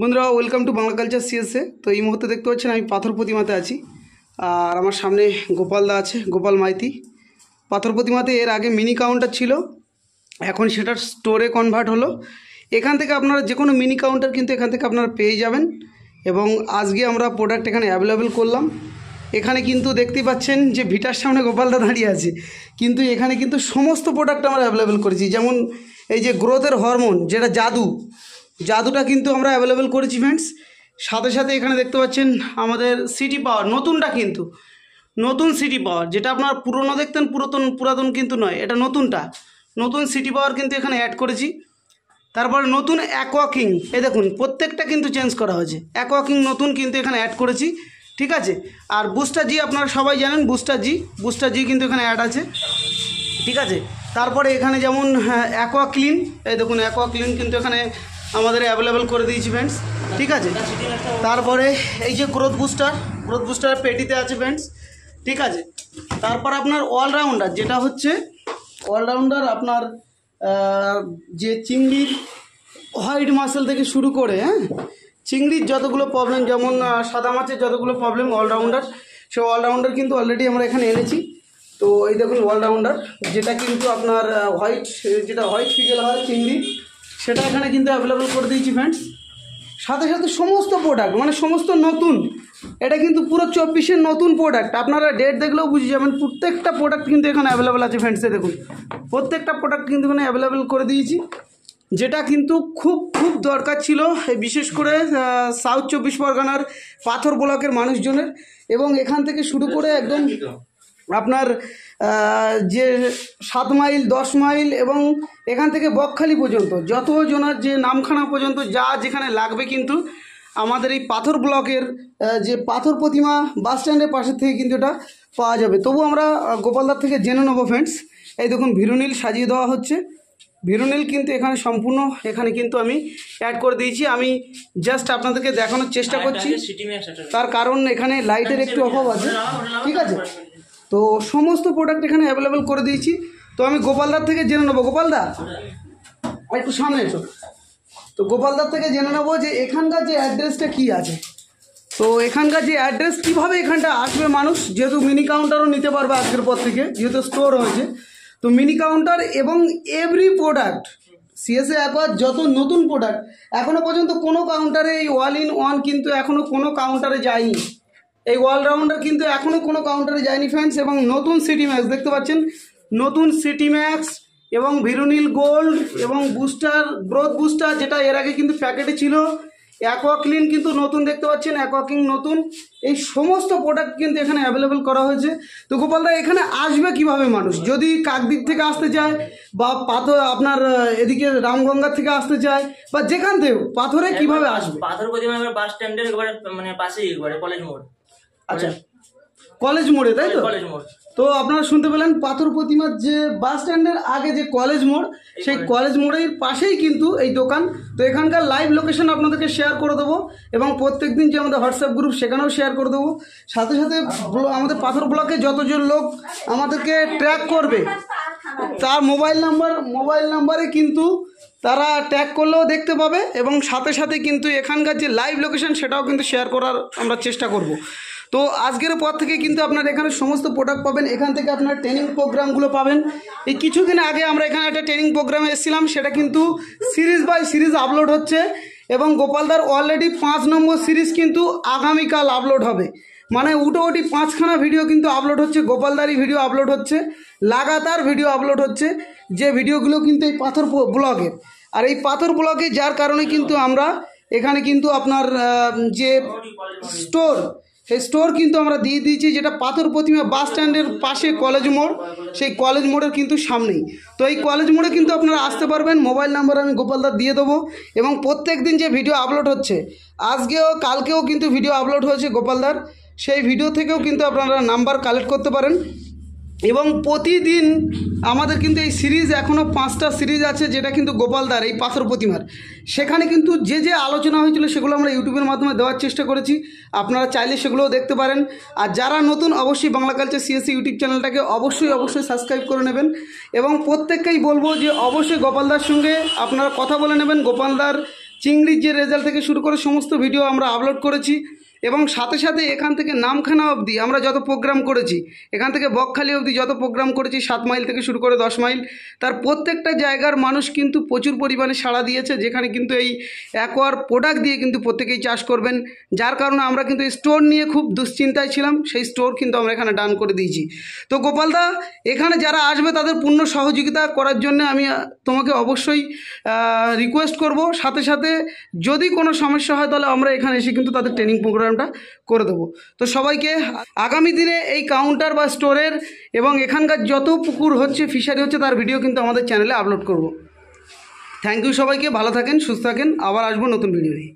বন্ধুরা welcome to Bangla culture CSA তো এই মুহূর্তে দেখতে পাচ্ছেন আমি পাথর প্রতিমাতে আছি আর আমার সামনে গোপালদা আছে গোপাল মাইতি পাথর প্রতিমাতে এর আগে মিনি কাউন্টার ছিল এখন সেটার স্টোরে কনভার্ট হলো এখান থেকে আপনারা যে কোনো মিনি কাউন্টার কিন্তু এখান থেকে আপনারা পেয়ে যাবেন এবং আজকে আমরা প্রোডাক্ট এখানে অ্যাভেলেবেল করলাম এখানে কিন্তু দেখতে পাচ্ছেন যে ভিটার সামনে গোপালদা দাঁড়িয়ে আছে কিন্তু এখানে কিন্তু সমস্ত প্রোডাক্ট আমরা অ্যাভেলেবেল করেছি যেমন এই যে গ্রোথের হরমোন যেটা জাদু জাদুটা কিন্তু আমরা অ্যাভেলেবেল করেছি ফ্রেন্ডস সাথে সাথে এখানে দেখতে পাচ্ছেন আমাদের সিটি পাওয়ার নতুনটা কিন্তু নতুন সিটি পাওয়ার যেটা আপনার পুরনো দেখতেন পুরাতন পুরাতন কিন্তু নয় এটা নতুনটা নতুন সিটি পাওয়ার কিন্তু এখানে অ্যাড করেছি তারপরে নতুন অ্যাকোয়াকিং এ দেখুন প্রত্যেকটা কিন্তু চেঞ্জ করা হয়েছে অ্যাকোয়াকিং নতুন কিন্তু এখানে অ্যাড করেছি ঠিক আছে আর বুস্টার জি আপনারা সবাই জানেন বুস্টার জি বুস্টার জি কিন্তু এখানে অ্যাড আছে ঠিক আছে তারপরে এখানে যেমন অ্যাকোয়া ক্লিন এই দেখুন অ্যাকোয়া ক্লিন কিন্তু এখানে আমাদের অ্যাভেলেবেল করে দিয়েছি ফ্রেন্ডস ঠিক আছে তারপরে এই যে গ্রোথ বুস্টার গ্রোথ বুস্টার পেটিতে আছে ফ্রেন্ডস ঠিক আছে তারপর আপনার অলরাউন্ডার যেটা হচ্ছে অলরাউন্ডার আপনার যে চিংড়ির হোয়াইট মাসেল থেকে শুরু করে হ্যাঁ চিংড়ির যতগুলো প্রবলেম যেমন সাদা মাছের যতগুলো প্রবলেম অলরাউন্ডার সে অলরাউন্ডার কিন্তু অলরেডি আমরা এখানে এনেছি তো এই দেখুন অলরাউন্ডার যেটা কিন্তু আপনার হোয়াইট যেটা হোয়াইট ফিগেল হয় চিংড়ি সেটা এখানে কিন্তু অ্যাভেলেবল করে দিয়েছি ফ্রেন্ডস সাথে সাথে সমস্ত প্রোডাক্ট মানে সমস্ত নতুন এটা কিন্তু পুরো চব্বিশের নতুন প্রোডাক্ট আপনারা ডেট দেখলেও বুঝে যাবেন প্রত্যেকটা প্রোডাক্ট কিন্তু এখানে অ্যাভেলেবেল আছে ফ্রেন্ডসে দেখুন প্রত্যেকটা প্রোডাক্ট কিন্তু এখানে অ্যাভেলেবেল করে দিয়েছি যেটা কিন্তু খুব খুব দরকার ছিল বিশেষ করে সাউথ চব্বিশ পরগনার পাথর ব্লকের মানুষজনের এবং এখান থেকে শুরু করে একদম আপনার যে সাত মাইল দশ মাইল এবং এখান থেকে বকখালি পর্যন্ত যত জনার যে নামখানা পর্যন্ত যা যেখানে লাগবে কিন্তু আমাদের এই পাথর ব্লকের যে পাথর প্রতিমা বাস স্ট্যান্ডের পাশের থেকে কিন্তু এটা পাওয়া যাবে তবু আমরা গোপালদার থেকে জেনে নেবো ফ্রেন্ডস এই দেখুন ভিরুনীল সাজিয়ে দেওয়া হচ্ছে ভিরুনীল কিন্তু এখানে সম্পূর্ণ এখানে কিন্তু আমি অ্যাড করে দিয়েছি আমি জাস্ট আপনাদেরকে দেখানোর চেষ্টা হ্যাঁ, করছি তার কারণ এখানে লাইটের একটু অভাব আছে ঠিক আছে তো সমস্ত প্রোডাক্ট এখানে অ্যাভেলেবেল করে দিয়েছি তো আমি গোপালদার থেকে জেনে নেবো গোপালদা একটু সামনে এসো তো গোপালদার থেকে জেনে নেবো যে এখানকার যে অ্যাড্রেসটা কি আছে তো এখানকার যে অ্যাড্রেস কীভাবে এখানটা আসবে মানুষ যেহেতু মিনি কাউন্টারও নিতে পারবে আজকের পর থেকে যেহেতু স্টোর হয়েছে তো মিনি কাউন্টার এবং এভরি প্রোডাক্ট সিএসএ অ্যাপার যত নতুন প্রোডাক্ট এখনও পর্যন্ত কোনো কাউন্টারে এই ওয়াল ইন ওয়ান কিন্তু এখনও কোনো কাউন্টারে যায়নি এই অলরাউন্ডার কিন্তু এখনও কোনো কাউন্টারে যায়নি ফ্যান্স এবং নতুন সিটি ম্যাক্স দেখতে পাচ্ছেন নতুন সিটি ম্যাক্স এবং ভিরুনিল গোল্ড এবং বুস্টার গ্রোথ বুস্টার যেটা এর আগে কিন্তু প্যাকেটে ছিল অ্যাকোয়াক্লিন কিন্তু নতুন দেখতে পাচ্ছেন অ্যাকোয়াকিং নতুন এই সমস্ত প্রোডাক্ট কিন্তু এখানে অ্যাভেলেবেল করা হয়েছে তো গোপালদা এখানে আসবে কিভাবে মানুষ যদি কাকদিক থেকে আসতে চায় বা পাথর আপনার এদিকে রামগঙ্গা থেকে আসতে চায় বা যেখান থেকে পাথরে কিভাবে আসবে পাথর মানে বাস স্ট্যান্ডের মানে পাশেই কলেজ মোড় আচ্ছা কলেজ মোড়ে তাই তো তো আপনারা শুনতে পেলেন পাথর প্রতিমার যে বাস স্ট্যান্ডের আগে যে কলেজ মোড় সেই কলেজ মোড়ের পাশেই কিন্তু এই দোকান তো এখানকার লাইভ লোকেশন আপনাদেরকে শেয়ার করে দেবো এবং প্রত্যেক দিন যে আমাদের হোয়াটসঅ্যাপ গ্রুপ সেখানেও শেয়ার করে দেবো সাথে সাথে আমাদের পাথর ব্লকে যতজন লোক আমাদেরকে ট্র্যাক করবে তার মোবাইল নাম্বার মোবাইল নাম্বারে কিন্তু তারা ট্যাগ করলেও দেখতে পাবে এবং সাথে সাথে কিন্তু এখানকার যে লাইভ লোকেশন সেটাও কিন্তু শেয়ার করার আমরা চেষ্টা করব তো আজকের পর থেকে কিন্তু আপনার এখানে সমস্ত প্রোডাক্ট পাবেন এখান থেকে আপনার ট্রেনিং প্রোগ্রামগুলো পাবেন এই কিছুদিন আগে আমরা এখানে একটা ট্রেনিং প্রোগ্রামে এসেছিলাম সেটা কিন্তু সিরিজ বাই সিরিজ আপলোড হচ্ছে এবং গোপালদার অলরেডি পাঁচ নম্বর সিরিজ কিন্তু আগামীকাল আপলোড হবে মানে উটোটি পাঁচখানা ভিডিও কিন্তু আপলোড হচ্ছে গোপালদারই ভিডিও আপলোড হচ্ছে লাগাতার ভিডিও আপলোড হচ্ছে যে ভিডিওগুলো কিন্তু এই পাথর ব্লগের আর এই পাথর ব্লগে যার কারণে কিন্তু আমরা এখানে কিন্তু আপনার যে স্টোর সেই স্টোর কিন্তু আমরা দিয়ে দিয়েছি যেটা পাথর প্রতিমা বাস স্ট্যান্ডের পাশে কলেজ মোড় সেই কলেজ মোড়ের কিন্তু সামনেই তো এই কলেজ মোড়ে কিন্তু আপনারা আসতে পারবেন মোবাইল নাম্বার আমি গোপালদার দিয়ে দেবো এবং প্রত্যেক দিন যে ভিডিও আপলোড হচ্ছে আজকেও কালকেও কিন্তু ভিডিও আপলোড হয়েছে গোপালদার সেই ভিডিও থেকেও কিন্তু আপনারা নাম্বার কালেক্ট করতে পারেন এবং প্রতিদিন আমাদের কিন্তু এই সিরিজ এখনও পাঁচটা সিরিজ আছে যেটা কিন্তু গোপালদার এই পাথর প্রতিমার সেখানে কিন্তু যে যে আলোচনা হয়েছিল সেগুলো আমরা ইউটিউবের মাধ্যমে দেওয়ার চেষ্টা করেছি আপনারা চাইলে সেগুলোও দেখতে পারেন আর যারা নতুন অবশ্যই বাংলা কালচার সিএসসি ইউটিউব চ্যানেলটাকে অবশ্যই অবশ্যই সাবস্ক্রাইব করে নেবেন এবং প্রত্যেককেই বলবো যে অবশ্যই গোপালদার সঙ্গে আপনারা কথা বলে নেবেন গোপালদার চিংড়ির যে রেজাল্ট থেকে শুরু করে সমস্ত ভিডিও আমরা আপলোড করেছি এবং সাথে সাথে এখান থেকে নামখানা অবধি আমরা যত প্রোগ্রাম করেছি এখান থেকে বকখালি অবধি যত প্রোগ্রাম করেছি সাত মাইল থেকে শুরু করে দশ মাইল তার প্রত্যেকটা জায়গার মানুষ কিন্তু প্রচুর পরিমাণে সাড়া দিয়েছে যেখানে কিন্তু এই অ্যাকোয়ার প্রোডাক্ট দিয়ে কিন্তু প্রত্যেকেই চাষ করবেন যার কারণে আমরা কিন্তু স্টোর নিয়ে খুব দুশ্চিন্তায় ছিলাম সেই স্টোর কিন্তু আমরা এখানে ডান করে দিয়েছি তো গোপালদা এখানে যারা আসবে তাদের পূর্ণ সহযোগিতা করার জন্য আমি তোমাকে অবশ্যই রিকোয়েস্ট করব সাথে সাথে যদি কোনো সমস্যা হয় তাহলে আমরা এখানে এসে কিন্তু তাদের ট্রেনিং প্রোগ্রাম প্রোগ্রামটা করে দেবো তো সবাইকে আগামী দিনে এই কাউন্টার বা স্টোরের এবং এখানকার যত পুকুর হচ্ছে ফিশারি হচ্ছে তার ভিডিও কিন্তু আমাদের চ্যানেলে আপলোড করব থ্যাংক ইউ সবাইকে ভালো থাকেন সুস্থ থাকেন আবার আসবো নতুন ভিডিও নিয়ে